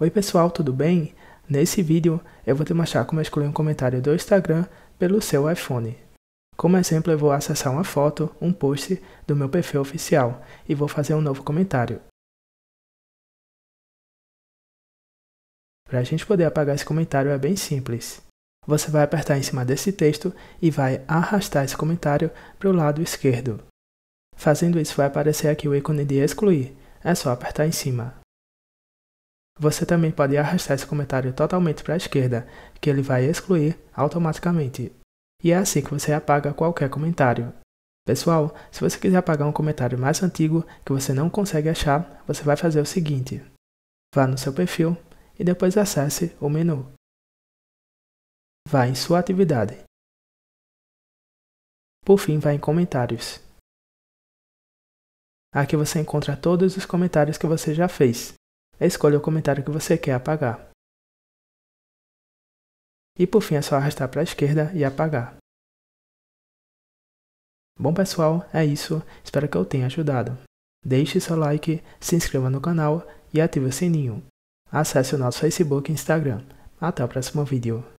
Oi pessoal, tudo bem? Nesse vídeo eu vou te mostrar como escolher um comentário do Instagram pelo seu iPhone. Como exemplo eu vou acessar uma foto, um post do meu perfil oficial e vou fazer um novo comentário. Para a gente poder apagar esse comentário é bem simples. Você vai apertar em cima desse texto e vai arrastar esse comentário para o lado esquerdo. Fazendo isso vai aparecer aqui o ícone de excluir, é só apertar em cima. Você também pode arrastar esse comentário totalmente para a esquerda, que ele vai excluir automaticamente. E é assim que você apaga qualquer comentário. Pessoal, se você quiser apagar um comentário mais antigo que você não consegue achar, você vai fazer o seguinte: vá no seu perfil e depois acesse o menu. Vá em sua atividade. Por fim, vá em comentários. Aqui você encontra todos os comentários que você já fez escolha o comentário que você quer apagar. E por fim é só arrastar para a esquerda e apagar. Bom pessoal, é isso, espero que eu tenha ajudado. Deixe seu like, se inscreva no canal e ative o sininho. Acesse o nosso Facebook e Instagram. Até o próximo vídeo.